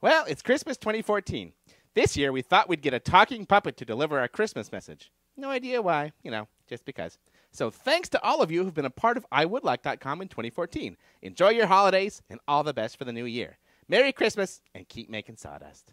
Well, it's Christmas 2014. This year, we thought we'd get a talking puppet to deliver our Christmas message. No idea why, you know, just because. So thanks to all of you who've been a part of iWouldLike.com in 2014. Enjoy your holidays and all the best for the new year. Merry Christmas and keep making sawdust.